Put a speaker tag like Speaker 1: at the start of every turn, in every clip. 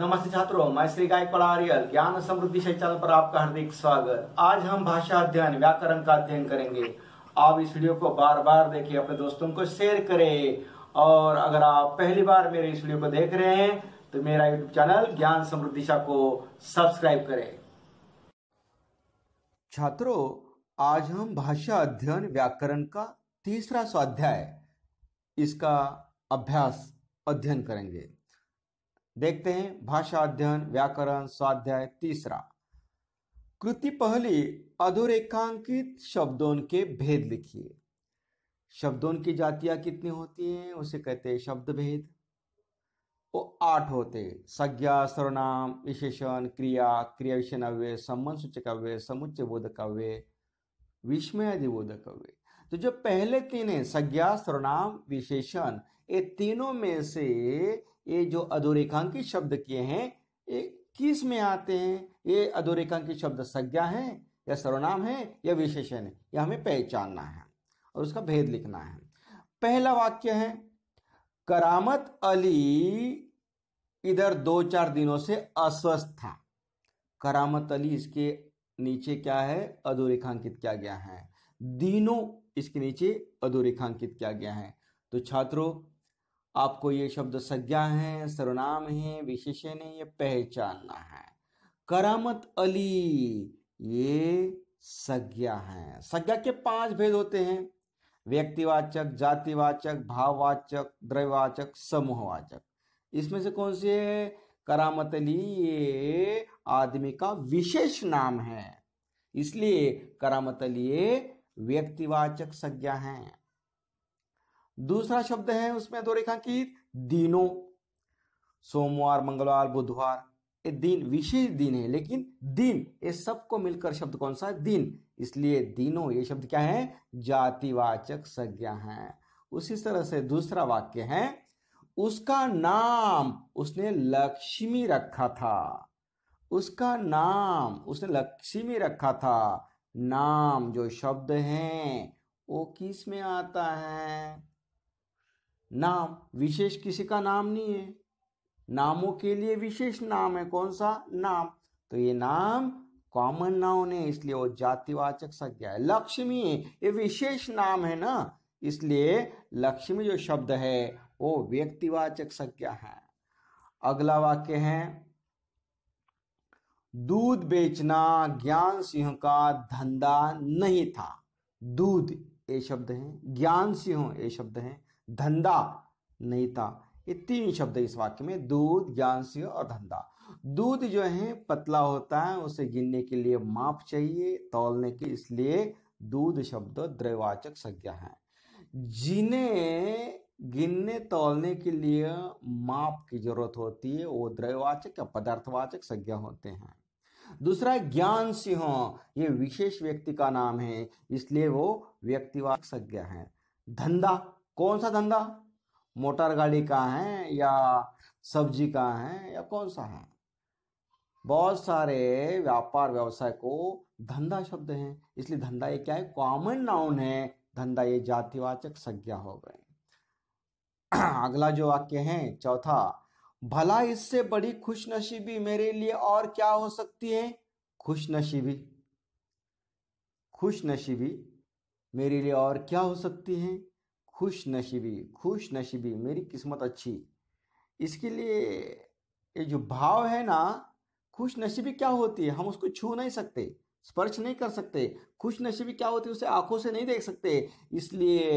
Speaker 1: नमस्ते छात्रों मैं श्री गायकवाड़ आर्यल ज्ञान समृद्धि चैनल पर आपका हार्दिक स्वागत आज हम भाषा अध्ययन व्याकरण का अध्ययन करेंगे आप इस वीडियो को बार बार देखिए अपने दोस्तों को शेयर करें और अगर आप पहली बार मेरे इस वीडियो को देख रहे हैं तो मेरा यूट्यूब चैनल ज्ञान समृद्धिशा को सब्सक्राइब करें छात्रों आज हम भाषा अध्ययन व्याकरण का तीसरा स्वाध्याय इसका अभ्यास अध्ययन करेंगे देखते हैं भाषा अध्ययन व्याकरण स्वाध्याय तीसरा कृति पहली अधोरेखांकित शब्दों के भेद लिखिए शब्दों की जातियां कितनी होती हैं उसे कहते हैं शब्द भेद वो आठ होते संज्ञा सर्वनाम विशेषण क्रिया क्रिया विशेषण अव्य संबंध सूचक अव्य समुच्चय बोधक अव्य विस्मय आदि बोधक अव्य तो जो पहले तीन है संज्ञा सर्वनाम विशेषण ये तीनों में से ये जो अधोरेखांकित शब्द किए हैं ये किस में आते हैं ये अधोरेखांकित शब्द संज्ञा है या सर्वनाम है या विशेषण है यह हमें पहचानना है और उसका भेद लिखना है पहला वाक्य है करामत अली इधर दो चार दिनों से अस्वस्थ था करामत अली इसके नीचे क्या है अधोरेखांकित किया गया है दिनों इसके नीचे अधोरेखांकित किया गया है तो छात्रों आपको ये शब्द संज्ञा है सर्वनाम है विशेषण है ये पहचानना है करामत अली ये संज्ञा है संज्ञा के पांच भेद होते हैं व्यक्तिवाचक जातिवाचक भाववाचक द्रव्यवाचक समूहवाचक इसमें से कौन से करामत अली ये आदमी का विशेष नाम है इसलिए करामत अली ये व्यक्तिवाचक संज्ञा है दूसरा शब्द है उसमें दो रेखांकित दिनों सोमवार मंगलवार बुधवार ये दिन विशेष दिन है लेकिन दिन ये सबको मिलकर शब्द कौन सा है दिन इसलिए दिनों ये शब्द क्या है जातिवाचक संज्ञा है उसी तरह से दूसरा वाक्य है उसका नाम उसने लक्ष्मी रखा था उसका नाम उसने लक्ष्मी रखा था नाम जो शब्द है वो किस में आता है नाम विशेष किसी का नाम नहीं है नामों के लिए विशेष नाम है कौन सा नाम तो ये नाम कॉमन नाउन है इसलिए वो जातिवाचक संज्ञा है लक्ष्मी ये विशेष नाम है ना इसलिए लक्ष्मी जो शब्द है वो व्यक्तिवाचक संज्ञा है अगला वाक्य है दूध बेचना ज्ञान सिंह का धंधा नहीं था दूध ये शब्द है ज्ञान सिंह ये शब्द है धंधा नहीं था ये तीन शब्द इस वाक्य में दूध ज्ञान सिंह और धंधा दूध जो है पतला होता है उसे गिनने के लिए माप चाहिए तौलने के इसलिए दूध शब्द द्रवाचक संज्ञा है जिन्हें गिनने तौलने के लिए माप की जरूरत होती है वो द्रव्यवाचक या पदार्थवाचक संज्ञा होते हैं दूसरा ज्ञान सिंह ये विशेष व्यक्ति का नाम है इसलिए वो व्यक्तिवाचक संज्ञा है धंधा कौन सा धंधा मोटर गाड़ी का है या सब्जी का है या कौन सा है बहुत सारे व्यापार व्यवसाय को धंधा शब्द है इसलिए धंधा ये क्या है कॉमन नाउन है धंधा ये जातिवाचक संज्ञा हो गए अगला जो वाक्य है चौथा भला इससे बड़ी खुशनसीबी मेरे लिए और क्या हो सकती है खुशनसीबी खुशनसीबी मेरे लिए और क्या हो सकती है खुश नशीबी खुश नशीबी मेरी किस्मत अच्छी इसके लिए ये जो भाव है ना खुश नशीबी क्या होती है हम उसको छू नहीं सकते स्पर्श नहीं कर सकते खुश नशीबी क्या होती है उसे आंखों से नहीं देख सकते इसलिए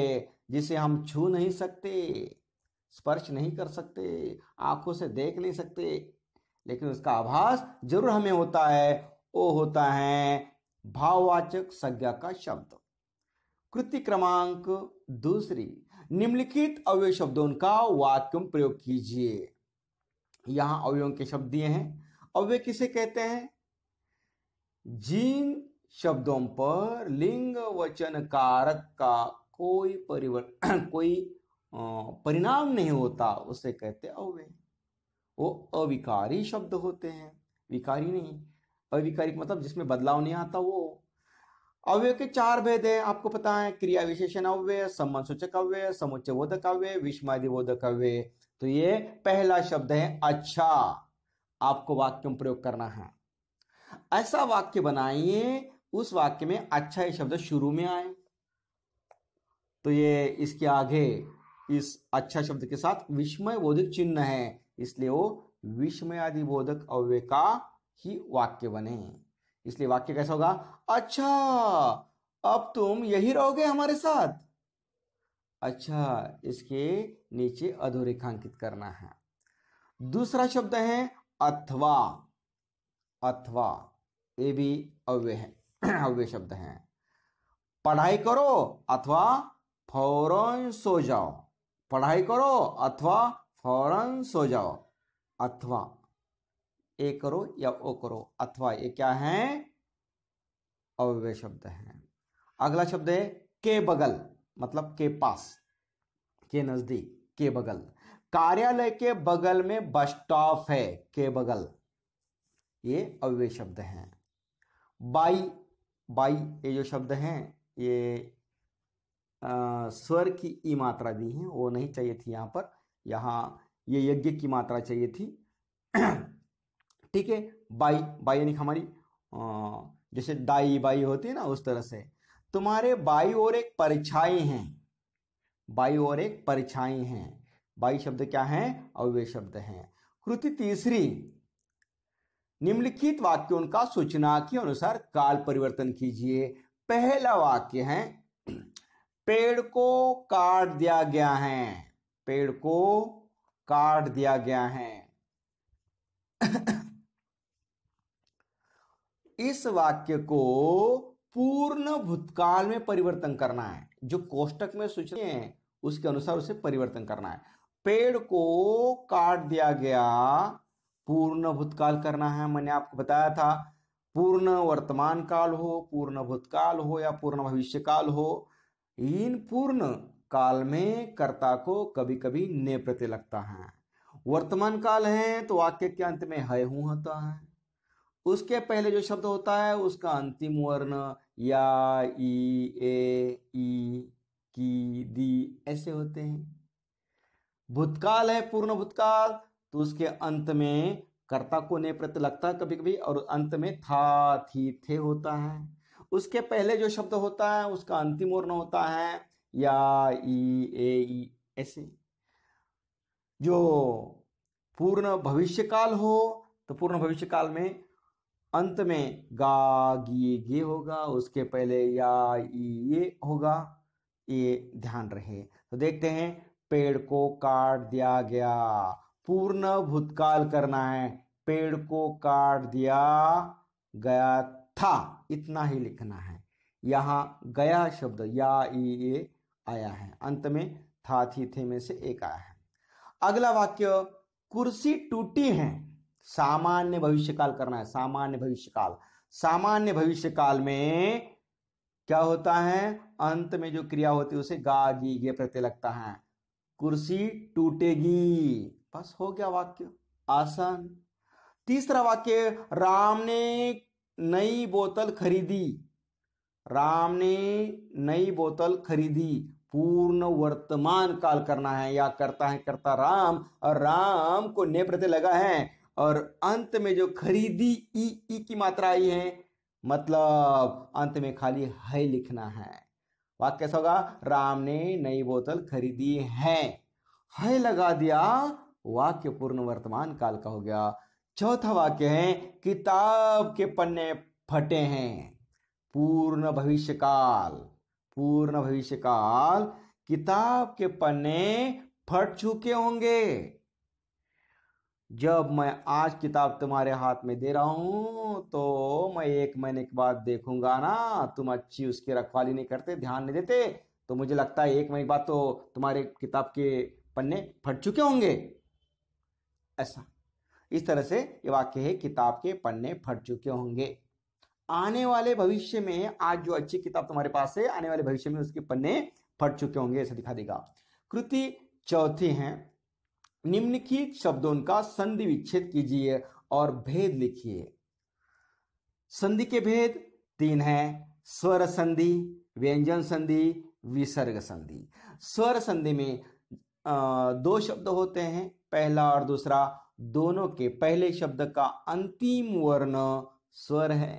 Speaker 1: जिसे हम छू नहीं सकते स्पर्श नहीं कर सकते आंखों से देख नहीं सकते लेकिन उसका आभास जरूर हमें होता है वो होता है भाववाचक संज्ञा का शब्द कृति क्रमांक दूसरी निम्नलिखित अवय शब्दों का वाक्य प्रयोग कीजिए यहां अवयवों के शब्द दिए हैं अवय किसे कहते हैं जिन शब्दों पर लिंग वचन कारक का कोई परिवर्तन कोई परिणाम नहीं होता उसे कहते अव्यय वो अविकारी शब्द होते हैं विकारी नहीं अविकारी मतलब जिसमें बदलाव नहीं आता वो अव्यय के चार भेद हैं आपको पता है क्रिया विशेषण अव्यय सम्मान सूचक अव्यय समुच्च बोधक अव्यय विषमादि बोधक अव्यय तो ये पहला शब्द है अच्छा आपको वाक्य में प्रयोग करना है ऐसा वाक्य बनाइए उस वाक्य में अच्छा ये शब्द शुरू में आए तो ये इसके आगे इस अच्छा शब्द के साथ विस्मय बोधक चिन्ह है इसलिए वो विस्मयादि बोधक अव्यय का ही वाक्य बने इसलिए वाक्य कैसा होगा अच्छा अब तुम यही रहोगे हमारे साथ अच्छा इसके नीचे अधोरेखांकित करना है दूसरा शब्द है अथवा अथवा ये भी अव्य है अव्य शब्द है पढ़ाई करो अथवा फौरन सो जाओ पढ़ाई करो अथवा फौरन सो जाओ अथवा ए करो या ओ करो अथवा ये क्या है अव्यय शब्द है अगला शब्द है के बगल मतलब के पास के नजदीक के बगल कार्यालय के बगल में बस स्टॉप है के बगल ये अव्यय शब्द है बाई बाई ये जो शब्द है ये आ, स्वर की ई मात्रा दी है वो नहीं चाहिए थी यहां पर यहां ये यज्ञ की मात्रा चाहिए थी ठीक है बाई बाई यानी हमारी जैसे दाई बाई होती है ना उस तरह से तुम्हारे बाई और एक परछाई है बाई और एक परछाई है बाई शब्द क्या है अव्यय शब्द है कृति तीसरी निम्नलिखित वाक्यों का सूचना के अनुसार काल परिवर्तन कीजिए पहला वाक्य है पेड़ को काट दिया गया है पेड़ को काट दिया गया है इस वाक्य को पूर्ण भूतकाल में परिवर्तन करना है जो कोष्टक में सूचना है उसके अनुसार उसे परिवर्तन करना है पेड़ को काट दिया गया पूर्ण भूतकाल करना है मैंने आपको बताया था पूर्ण वर्तमान काल हो पूर्ण भूतकाल हो या पूर्ण भविष्य काल हो इन पूर्ण काल में कर्ता को कभी कभी नेप्रत्य लगता है वर्तमान काल है तो वाक्य के अंत में हय हूं होता है उसके पहले जो शब्द होता है उसका अंतिम वर्ण या ई ए ई की दी ऐसे होते हैं भूतकाल है पूर्ण भूतकाल तो उसके अंत में कर्ता को ने लगता है कभी कभी और अंत में था थी थे होता है उसके पहले जो शब्द होता है उसका अंतिम वर्ण होता है या ई ए ई ऐसे जो पूर्ण भविष्यकाल हो तो पूर्ण भविष्य काल में अंत में गा गी गे होगा उसके पहले या ये होगा ये ध्यान रहे तो देखते हैं पेड़ को काट दिया गया पूर्ण भूतकाल करना है पेड़ को काट दिया गया था इतना ही लिखना है यहाँ गया शब्द या ये आया है अंत में था थी थे में से एक आया है अगला वाक्य कुर्सी टूटी है सामान्य भविष्यकाल करना है सामान्य भविष्यकाल सामान्य भविष्यकाल में क्या होता है अंत में जो क्रिया होती है उसे गा गी गे प्रत्यय लगता है कुर्सी टूटेगी बस हो गया वाक्य आसान तीसरा वाक्य राम ने नई बोतल खरीदी राम ने नई बोतल खरीदी पूर्ण वर्तमान काल करना है या करता है करता राम और राम को ने प्रत्यय लगा है और अंत में जो खरीदी ई ई की मात्रा आई है मतलब अंत में खाली है लिखना है वाक्य कैसा होगा राम ने नई बोतल खरीदी है है लगा दिया वाक्य पूर्ण वर्तमान काल का हो गया चौथा वाक्य है किताब के पन्ने फटे हैं पूर्ण भविष्य काल पूर्ण भविष्य काल किताब के पन्ने फट चुके होंगे जब मैं आज किताब तुम्हारे हाथ में दे रहा हूँ तो मैं एक महीने के बाद देखूंगा ना तुम अच्छी उसकी रखवाली नहीं करते ध्यान नहीं देते तो मुझे लगता है एक महीने के बाद तो तुम्हारे किताब के पन्ने फट चुके होंगे ऐसा इस तरह से ये वाक्य है किताब के पन्ने फट चुके होंगे आने वाले भविष्य में आज जो अच्छी किताब तुम्हारे पास है आने वाले भविष्य में उसके पन्ने फट चुके होंगे ऐसा दिखा देगा कृति चौथी है निम्नलिखित शब्दों का संधि विच्छेद कीजिए और भेद लिखिए संधि के भेद तीन हैं स्वर संधि व्यंजन संधि विसर्ग संधि स्वर संधि में दो शब्द होते हैं पहला और दूसरा दोनों के पहले शब्द का अंतिम वर्ण स्वर है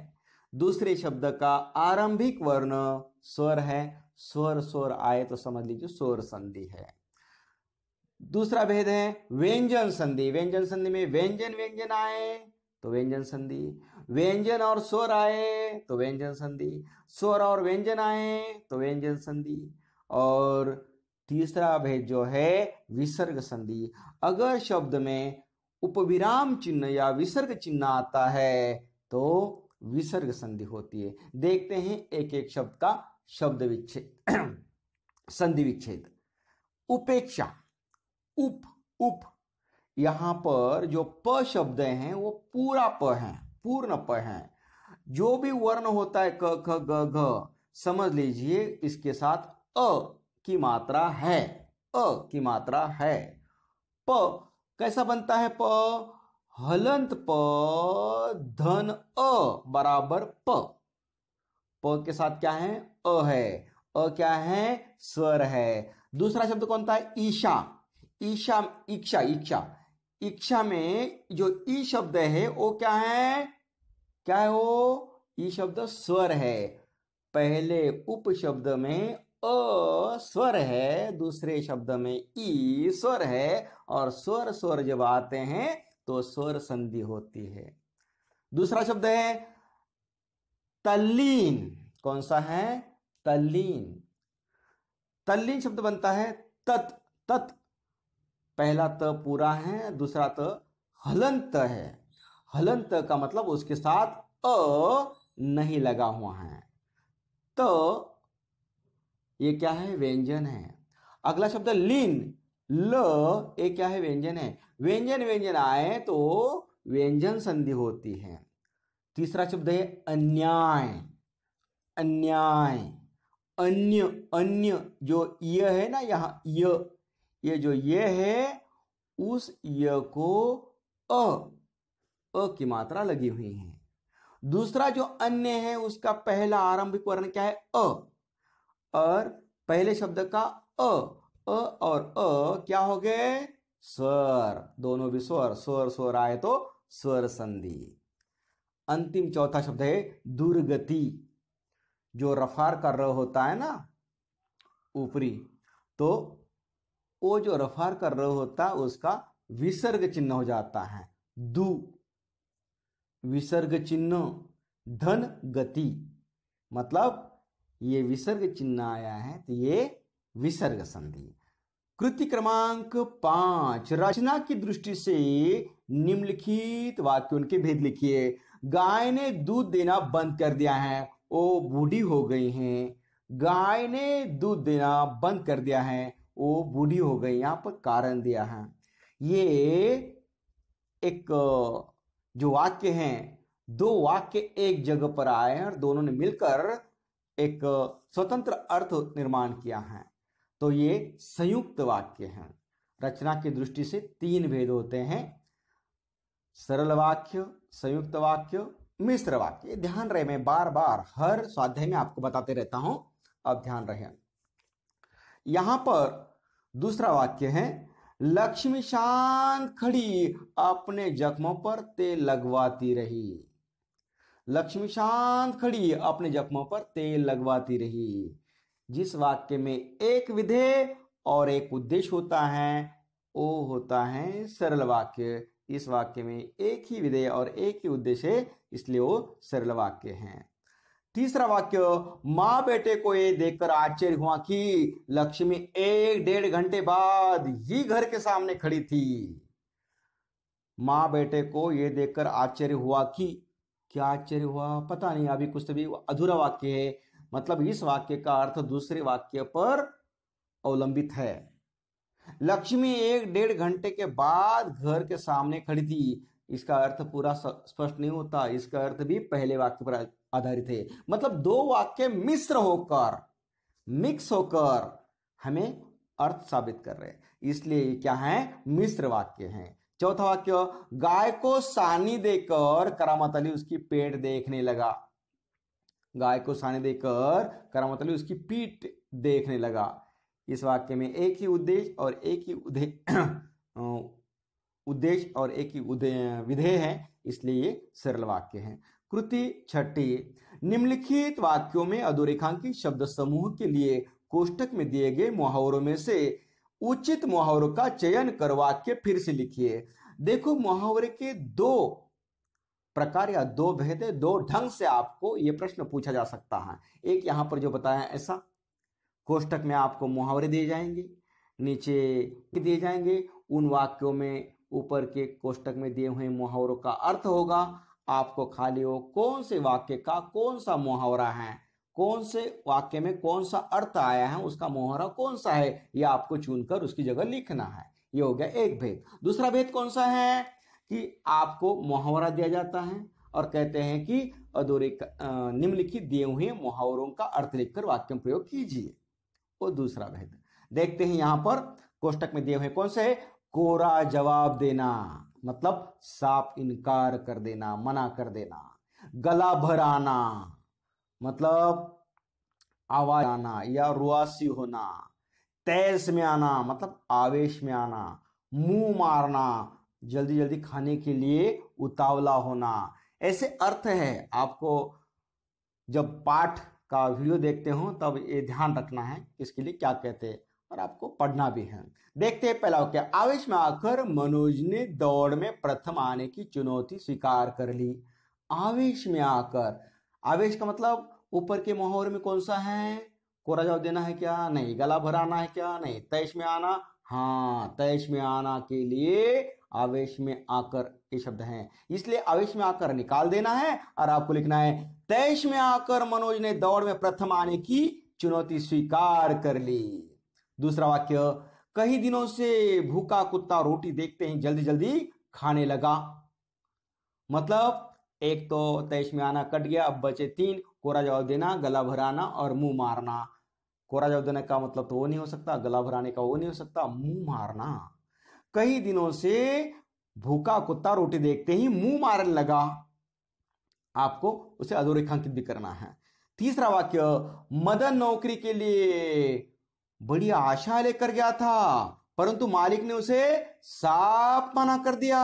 Speaker 1: दूसरे शब्द का आरंभिक वर्ण स्वर है स्वर स्वर आए तो समझ लीजिए स्वर संधि है दूसरा भेद है व्यंजन संधि व्यंजन संधि में व्यंजन व्यंजन आए तो व्यंजन संधि व्यंजन और स्वर आए तो व्यंजन संधि स्वर और व्यंजन आए तो व्यंजन संधि और तीसरा भेद जो है विसर्ग संधि अगर शब्द में उपविराम चिन्ह या विसर्ग चिन्ह आता है तो विसर्ग संधि होती है देखते हैं एक एक शब्द का शब्द विच्छेद संधि विच्छेद उपेक्षा उप उप यहां पर जो प शब्द हैं वो पूरा प है पूर्ण प हैं जो भी वर्ण होता है क ख ग घ समझ लीजिए इसके साथ अ की मात्रा है अ की मात्रा है प कैसा बनता है प हलंत प धन अ बराबर प प के साथ क्या है अ है अ क्या है स्वर है दूसरा शब्द कौन था ईशा ईशा इच्छा इच्छा इच्छा में जो ई शब्द है वो क्या है क्या है वो ई शब्द स्वर है पहले उपशब्द में अ स्वर है दूसरे शब्द में ई स्वर है और स्वर स्वर जब आते हैं तो स्वर संधि होती है दूसरा शब्द है तल्लीन कौन सा है तल्लीन तल्लीन शब्द बनता है तत् तत् पहला त पूरा है दूसरा त हलंत है हलंत का मतलब उसके साथ अ नहीं लगा हुआ है तो ये क्या है व्यंजन है अगला शब्द लीन ल ये क्या है व्यंजन है व्यंजन व्यंजन आए तो व्यंजन संधि होती है तीसरा शब्द है अन्याय अन्याय अन्य अन्य जो य है ना यहाँ य ये जो ये है उस य को अ अ की मात्रा लगी हुई है दूसरा जो अन्य है उसका पहला आरंभिक वर्ण क्या है अ और पहले शब्द का अ अ और अ क्या हो गए स्वर दोनों भी स्वर स्वर स्वर आए तो स्वर संधि अंतिम चौथा शब्द है दुर्गति जो रफार का र होता है ना ऊपरी तो वो जो रफार कर रहे होता है उसका विसर्ग चिन्ह हो जाता है दु विसर्ग चिन्ह धन गति मतलब ये विसर्ग चिन्ह आया है तो ये विसर्ग संधि कृति क्रमांक पांच रचना की दृष्टि से निम्नलिखित वाक्य उनके भेद लिखिए गाय ने दूध देना बंद कर दिया है वो बूढ़ी हो गई हैं गाय ने दूध देना बंद कर दिया है वो बूढ़ी हो गई यहाँ पर कारण दिया है ये एक जो वाक्य हैं दो वाक्य एक जगह पर आए हैं और दोनों ने मिलकर एक स्वतंत्र अर्थ निर्माण किया है तो ये संयुक्त वाक्य हैं रचना की दृष्टि से तीन भेद होते हैं सरल वाक्य संयुक्त वाक्य मिश्र वाक्य ध्यान रहे मैं बार बार हर स्वाध्याय में आपको बताते रहता हूं अब ध्यान रहे यहां पर दूसरा वाक्य है लक्ष्मी शांत खड़ी अपने जख्मों पर तेल लगवाती रही लक्ष्मी शांत खड़ी अपने जख्मों पर तेल लगवाती रही जिस वाक्य में एक विधेय और एक उद्देश्य होता है वो होता है सरल वाक्य इस वाक्य में एक ही विधेय और एक ही उद्देश्य इसलिए वो सरल वाक्य हैं तीसरा वाक्य माँ बेटे को ये देखकर आश्चर्य हुआ कि लक्ष्मी एक डेढ़ घंटे बाद ही घर के सामने खड़ी थी माँ बेटे को ये देखकर आश्चर्य हुआ कि क्या आश्चर्य हुआ पता नहीं अभी कुछ तभी तो अधूरा वाक्य है मतलब इस वाक्य का अर्थ दूसरे वाक्य पर अवलंबित है लक्ष्मी एक डेढ़ घंटे के बाद घर के सामने खड़ी थी इसका अर्थ पूरा स्पष्ट नहीं होता इसका अर्थ भी पहले वाक्य पर आधारित है मतलब दो वाक्य मिश्र होकर मिक्स होकर हमें अर्थ साबित कर रहे हैं इसलिए क्या है मिश्र वाक्य है चौथा वाक्य गाय को सानी देकर करामत अली उसकी पेट देखने लगा गाय को सानी देकर करामत अली उसकी पीठ देखने लगा इस वाक्य में एक ही उद्देश्य और एक ही उद्देश्य और एक ही विधेय है इसलिए ये सरल वाक्य है कृति छठी निम्नलिखित वाक्यों में अधोरेखांकित शब्द समूह के लिए कोष्टक में दिए गए मुहावरों में से उचित मुहावरों का चयन कर वाक्य फिर से लिखिए देखो मुहावरे के दो प्रकार या दो भेदे दो ढंग से आपको ये प्रश्न पूछा जा सकता है एक यहां पर जो बताया ऐसा कोष्टक में आपको मुहावरे दिए जाएंगे नीचे दिए जाएंगे उन वाक्यों में ऊपर के कोष्टक में दिए हुए मुहावरों का अर्थ होगा आपको खाली हो कौन से वाक्य का कौन सा मुहावरा है कौन से वाक्य में कौन सा अर्थ आया है उसका मुहावरा कौन सा है यह आपको चुनकर उसकी जगह लिखना है यह हो गया एक भेद दूसरा भेद कौन सा है कि आपको मुहावरा दिया जाता है और कहते हैं कि अधूरे निम्नलिखित दिए हुए मुहावरों का अर्थ लिखकर वाक्य में प्रयोग कीजिए वो दूसरा भेद देखते हैं यहां पर कोष्टक में दिए हुए कौन से है कोरा जवाब देना मतलब साफ इनकार कर देना मना कर देना गला भराना मतलब आवाज आना या रुआसी होना तेज में आना मतलब आवेश में आना मुंह मारना जल्दी जल्दी खाने के लिए उतावला होना ऐसे अर्थ है आपको जब पाठ का वीडियो देखते हो तब ये ध्यान रखना है इसके लिए क्या कहते हैं और आपको पढ़ना भी है देखते हैं पहला क्या आवेश में आकर मनोज ने दौड़ में प्रथम आने की चुनौती स्वीकार कर ली आवेश में आकर आवेश का मतलब ऊपर के माहौल में कौन सा है कोरा जवाब देना है क्या नहीं गला भराना है क्या नहीं तेज में आना हाँ तयश में आना के लिए आवेश में आकर ये शब्द है इसलिए आवेश में आकर निकाल देना है और आपको लिखना है तयश में आकर मनोज ने दौड़ में प्रथम आने की चुनौती स्वीकार कर ली दूसरा वाक्य कई दिनों से भूखा कुत्ता रोटी देखते ही जल्दी जल्दी खाने लगा मतलब एक तो तेईस में आना कट गया अब बचे तीन कोरा जवाब देना गला भराना और मुंह मारना कोरा जवाब देने का मतलब तो वो नहीं हो सकता गला भराने का वो नहीं हो सकता मुंह मारना कई दिनों से भूखा कुत्ता रोटी देखते ही मुंह मारने लगा आपको उसे अधोरेखांकित भी करना है तीसरा वाक्य मदन नौकरी के लिए बड़ी आशा लेकर गया था परंतु मालिक ने उसे साफ मना कर दिया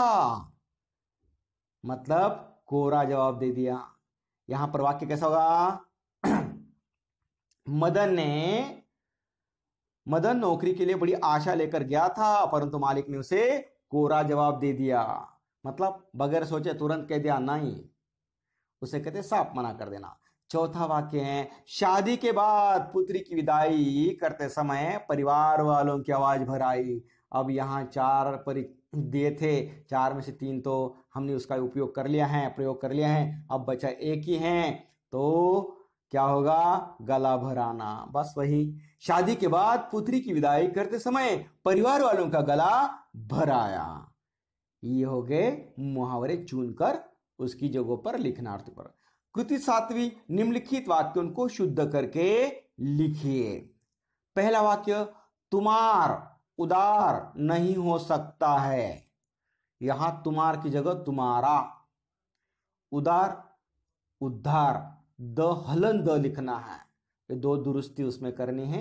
Speaker 1: मतलब कोरा जवाब दे दिया यहां पर वाक्य कैसा होगा मदन ने मदन नौकरी के लिए बड़ी आशा लेकर गया था परंतु मालिक ने उसे कोरा जवाब दे दिया मतलब बगैर सोचे तुरंत कह दिया नहीं उसे कहते साफ मना कर देना चौथा वाक्य है शादी के बाद पुत्री की विदाई करते समय परिवार वालों की आवाज भर आई अब यहाँ चार परि दिए थे चार में से तीन तो हमने उसका उपयोग कर लिया है प्रयोग कर लिया है अब बचा एक ही है तो क्या होगा गला भराना बस वही शादी के बाद पुत्री की विदाई करते समय परिवार वालों का गला भराया ये हो गए मुहावरे चुनकर उसकी जगहों पर लिखना पर कृति सातवी निम्नलिखित वाक्यों को शुद्ध करके लिखिए पहला वाक्य तुमार उदार नहीं हो सकता है यहां तुम्हार की जगह तुम्हारा उदार उद्धार द हलन द लिखना है ये दो दुरुस्ती उसमें करनी है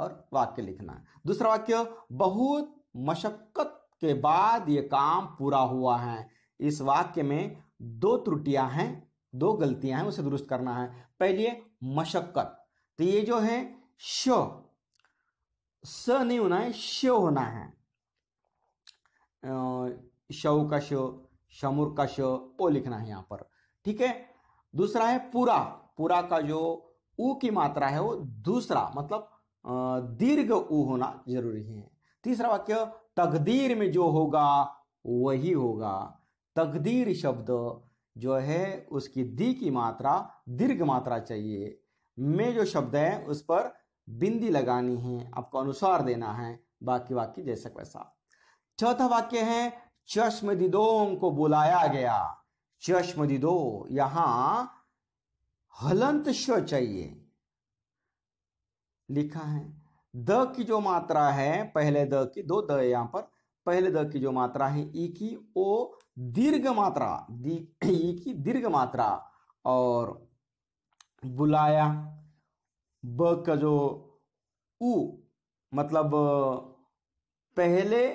Speaker 1: और वाक्य लिखना है दूसरा वाक्य बहुत मशक्कत के बाद ये काम पूरा हुआ है इस वाक्य में दो त्रुटियां हैं दो गलतियां हैं उसे दुरुस्त करना है पहली है मशक्कत तो ये जो है श स नहीं होना है श होना है शव का श शमुर का श वो लिखना है यहां पर ठीक है दूसरा है पूरा पूरा का जो ऊ की मात्रा है वो दूसरा मतलब दीर्घ ऊ होना जरूरी है तीसरा वाक्य तकदीर में जो होगा वही होगा तकदीर शब्द जो है उसकी दी की मात्रा दीर्घ मात्रा चाहिए में जो शब्द है उस पर बिंदी लगानी है आपको अनुसार देना है बाकी वाक्य जैसे वैसा चौथा वाक्य है चश्म दिदों को बुलाया गया चश्म दिदो यहां हलंत श चाहिए लिखा है द की जो मात्रा है पहले द की दो द यहां पर पहले द की जो मात्रा है ई की ओ दीर्घ मात्रा दी की दीर्घ मात्रा और बुलाया ब का जो उ मतलब पहले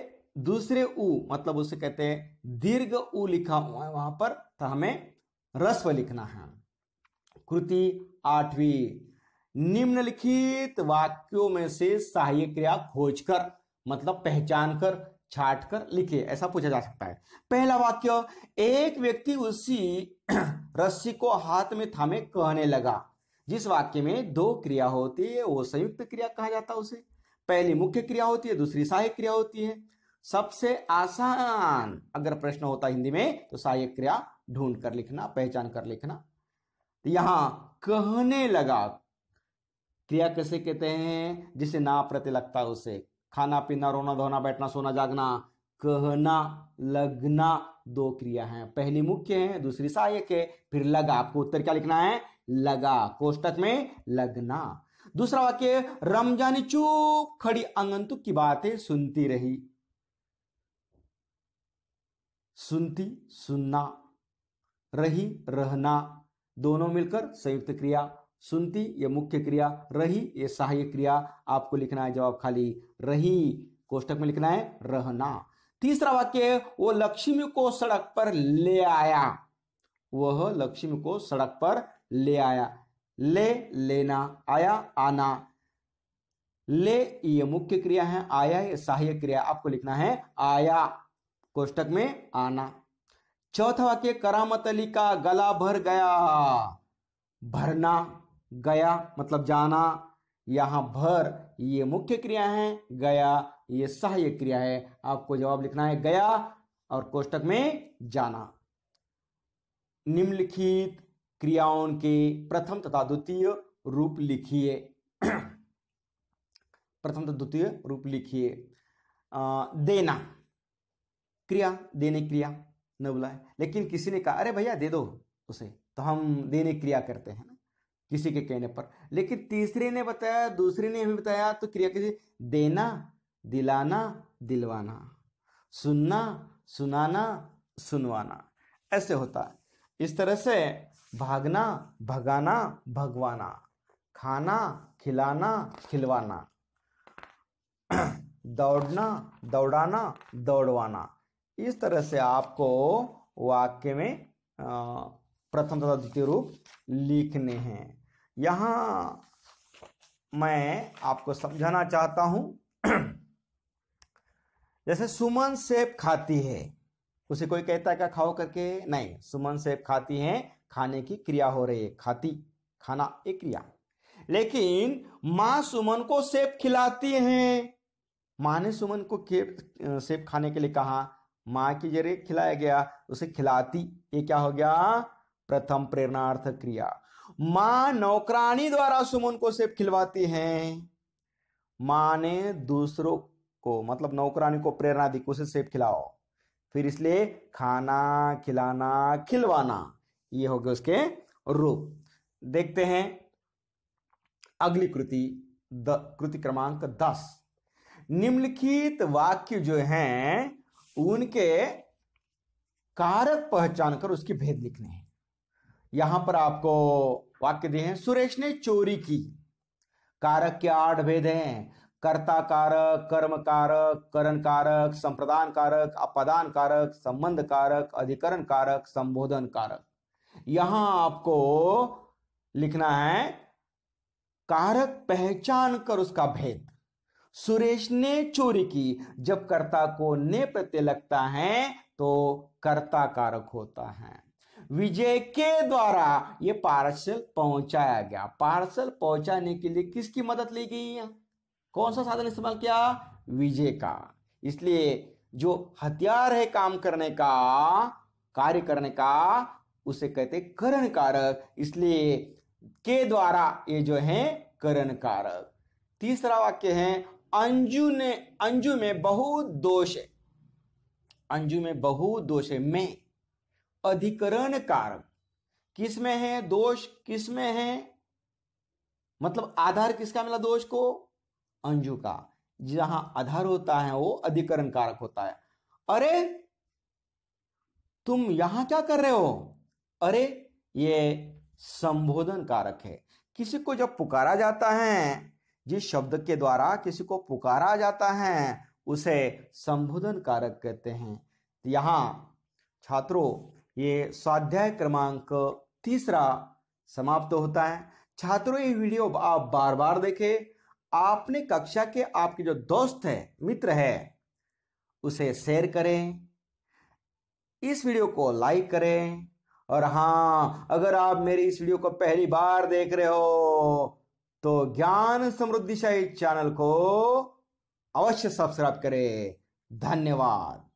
Speaker 1: दूसरे उ मतलब उसे कहते हैं दीर्घ उ लिखा हुआ है वहां पर तो हमें रस्व लिखना है कृति आठवीं निम्नलिखित वाक्यों में से सहायक क्रिया खोजकर मतलब पहचान कर छाट कर लिखे ऐसा पूछा जा सकता है पहला वाक्य एक व्यक्ति उसी रस्सी को हाथ में थामे कहने लगा जिस वाक्य में दो क्रिया होती है वो संयुक्त क्रिया कहा जाता है उसे पहली मुख्य क्रिया होती है दूसरी सहायक क्रिया होती है सबसे आसान अगर प्रश्न होता हिंदी में तो सहायक क्रिया ढूंढ कर लिखना पहचान कर लिखना यहां कहने लगा क्रिया कैसे कहते हैं जिसे ना प्रति लगता है उसे खाना पीना रोना धोना बैठना सोना जागना कहना लगना दो क्रिया है पहली मुख्य है दूसरी सहायक है फिर लगा आपको उत्तर क्या लिखना है लगा कोष्टक में लगना दूसरा वाक्य रमजानी चुप खड़ी आंगंतुक की बातें सुनती रही सुनती सुनना रही रहना दोनों मिलकर संयुक्त क्रिया सुनती ये मुख्य क्रिया रही ये सहायक क्रिया आपको लिखना है जवाब खाली रही कोष्टक में लिखना है रहना तीसरा वाक्य है वो लक्ष्मी को सड़क पर ले आया वह लक्ष्मी को सड़क पर ले आया ले लेना आया आना ले ये मुख्य क्रिया है आया ये सहायक क्रिया आपको लिखना है आया कोष्टक में आना चौथा वाक्य करामत अली का गला भर गया भरना गया मतलब जाना यहां भर ये मुख्य क्रिया है गया ये सहायक क्रिया है आपको जवाब लिखना है गया और कोष्टक में जाना निम्नलिखित क्रियाओं के प्रथम तथा द्वितीय रूप लिखिए प्रथम तथा द्वितीय रूप लिखिए देना क्रिया देने क्रिया न बुलाए लेकिन किसी ने कहा अरे भैया दे दो उसे तो हम देने क्रिया करते हैं ना किसी के कहने पर लेकिन तीसरे ने बताया दूसरे ने भी बताया तो क्रिया कैसे देना दिलाना दिलवाना सुनना सुनाना सुनवाना ऐसे होता है इस तरह से भागना भगाना भगवाना खाना खिलाना खिलवाना दौड़ना दौड़ाना दौड़वाना इस तरह से आपको वाक्य में प्रथम तथा द्वितीय रूप लिखने हैं यहाँ मैं आपको समझाना चाहता हूं जैसे सुमन सेब खाती है उसे कोई कहता है क्या खाओ करके नहीं सुमन सेब खाती है खाने की क्रिया हो रही है खाती खाना एक क्रिया लेकिन मां सुमन को सेब खिलाती है मां ने सुमन को सेब खाने के लिए कहा माँ के जरिए खिलाया गया उसे खिलाती ये क्या हो गया प्रथम प्रेरणार्थ क्रिया मां नौकरानी द्वारा सुमन को सेब खिलवाती है मां ने दूसरों को मतलब नौकरानी को प्रेरणा दी उसे सेब खिलाओ फिर इसलिए खाना खिलाना खिलवाना ये हो गए उसके रूप देखते हैं अगली कृति कृति क्रमांक दस निम्नलिखित वाक्य जो हैं उनके कारक पहचान कर उसकी भेद लिखने हैं यहां पर आपको वाक्य दिए हैं सुरेश ने चोरी की कारक के आठ भेद हैं कर्ता कारक कर्म कारक करण कारक संप्रदान कारक अपदान कारक संबंध कारक अधिकरण कारक संबोधन कारक यहां आपको लिखना है कारक पहचान कर उसका भेद सुरेश ने चोरी की जब कर्ता को ने प्रत्यय लगता है तो कर्ता कारक होता है विजय के द्वारा ये पार्सल पहुंचाया गया पार्सल पहुंचाने के लिए किसकी मदद ली गई कौन सा साधन इस्तेमाल किया विजय का इसलिए जो हथियार है काम करने का कार्य करने का उसे कहते करण कारक इसलिए के द्वारा ये जो है करण कारक तीसरा वाक्य है अंजू ने अंजू में बहुत दोष है अंजू में बहुत दोष है मैं अधिकरण कारक किस में है दोष किस में है मतलब आधार किसका मिला दोष को अंजू का जहां आधार होता है वो अधिकरण कारक होता है अरे तुम यहां क्या कर रहे हो अरे ये संबोधन कारक है किसी को जब पुकारा जाता है जिस शब्द के द्वारा किसी को पुकारा जाता है उसे संबोधन कारक कहते हैं तो यहां छात्रों ये स्वाध्याय क्रमांक तीसरा समाप्त तो होता है छात्रों ये वीडियो आप बार बार देखें आपने कक्षा के आपके जो दोस्त है मित्र है उसे शेयर करें इस वीडियो को लाइक करें और हाँ अगर आप मेरी इस वीडियो को पहली बार देख रहे हो तो ज्ञान समृद्धिशाही चैनल को अवश्य सब्सक्राइब करें धन्यवाद